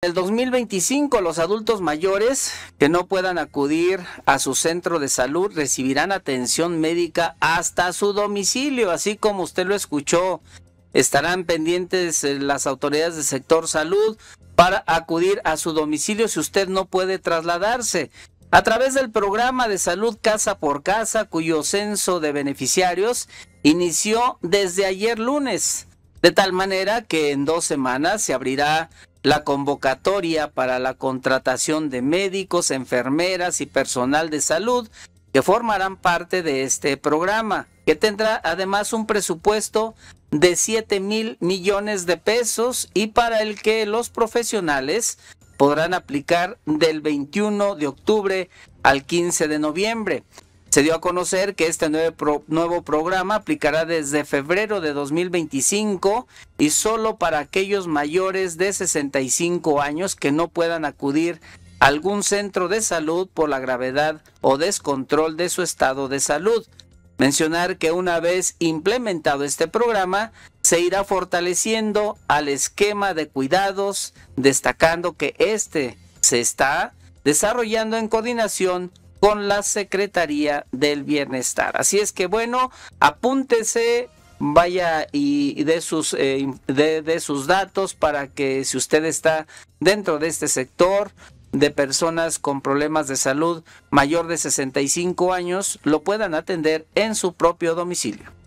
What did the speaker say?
En el 2025, los adultos mayores que no puedan acudir a su centro de salud recibirán atención médica hasta su domicilio, así como usted lo escuchó. Estarán pendientes eh, las autoridades del sector salud para acudir a su domicilio si usted no puede trasladarse. A través del programa de salud casa por casa, cuyo censo de beneficiarios inició desde ayer lunes. De tal manera que en dos semanas se abrirá la convocatoria para la contratación de médicos, enfermeras y personal de salud que formarán parte de este programa, que tendrá además un presupuesto de 7 mil millones de pesos y para el que los profesionales podrán aplicar del 21 de octubre al 15 de noviembre. Se dio a conocer que este nuevo, programa aplicará desde febrero de 2025 y solo para aquellos mayores de 65 años que no puedan acudir a algún centro de salud por la gravedad o descontrol de su estado de salud. Mencionar que una vez implementado este programa, se irá fortaleciendo al esquema de cuidados, destacando que este se está desarrollando en coordinación con la Secretaría del Bienestar. Así es que bueno, apúntese, vaya y de sus, eh, sus datos para que si usted está dentro de este sector de personas con problemas de salud mayor de 65 años lo puedan atender en su propio domicilio.